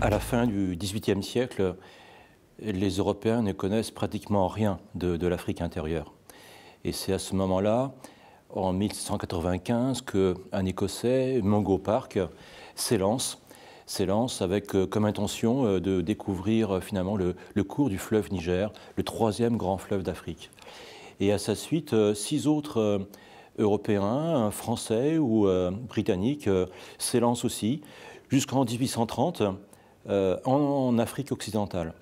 À la fin du XVIIIe siècle, les Européens ne connaissent pratiquement rien de, l'Afrique intérieure. Et c'est à ce moment-là, en 1795, qu'un Écossais, Mongo Park, s'élance, s'élance avec euh, comme intention euh, de découvrir euh, finalement le, le cours du fleuve Niger, le troisième grand fleuve d'Afrique. Et à sa suite, six autres Européens, Français ou Britanniques s'élancent aussi, jusqu'en 1830 euh, en, Afrique occidentale.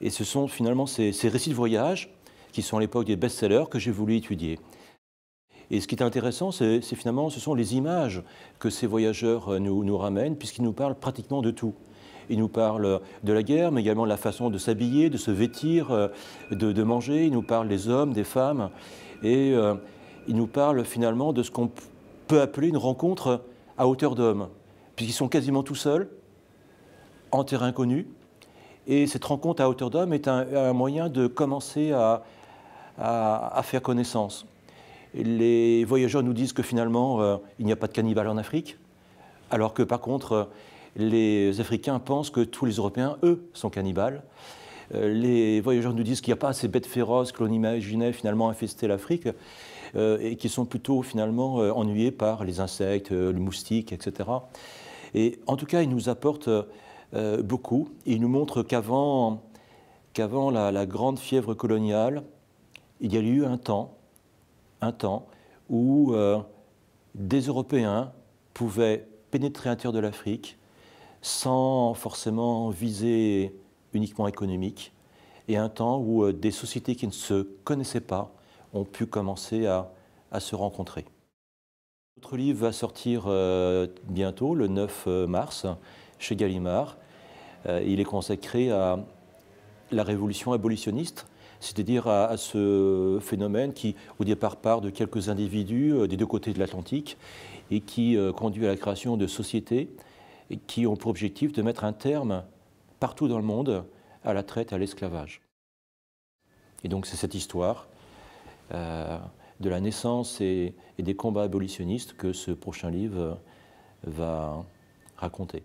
Et ce sont finalement ces, récits de voyage, qui sont à l'époque des best-sellers, que j'ai voulu étudier. Et ce qui est intéressant, c'est finalement, ce sont les images que ces voyageurs euh, nous, ramènent, puisqu'ils nous parlent pratiquement de tout. Ils nous parlent de la guerre, mais également de la façon de s'habiller, de se vêtir, euh, de, manger. Ils nous parlent des hommes, des femmes. Et ils nous parlent finalement de ce qu'on peut appeler une rencontre à hauteur d'homme, puisqu'ils sont quasiment tout seuls en terrain connu. Et cette rencontre à hauteur d'homme est un, moyen de commencer à, à, faire connaissance. Les voyageurs nous disent que finalement, euh, il n'y a pas de cannibales en Afrique, alors que par contre, euh, les Africains pensent que tous les Européens, eux, sont cannibales. Euh, les voyageurs nous disent qu'il n'y a pas ces bêtes féroces que l'on imaginait finalement infester l'Afrique et qui sont plutôt finalement ennuyés par les insectes, les moustiques, etc. Et en tout cas, ils nous apportent euh, beaucoup. Il nous montre qu'avant qu'avant la, grande fièvre coloniale, il y a eu un temps, un temps où euh, des Européens pouvaient pénétrer à l'intérieur de l'Afrique sans forcément viser uniquement économique, et un temps où euh, des sociétés qui ne se connaissaient pas ont pu commencer à, se rencontrer. Notre livre va sortir bientôt, le 9 mars, chez Gallimard. Euh, il est consacré à la révolution abolitionniste, c'est-à-dire à, ce phénomène qui, au départ, part de quelques individus euh, des deux côtés de l'Atlantique et qui euh, conduit à la création de sociétés qui ont pour objectif de mettre un terme partout dans le monde à la traite à l'esclavage. Et donc c'est cette histoire de la naissance et, des combats abolitionnistes que ce prochain livre va raconter.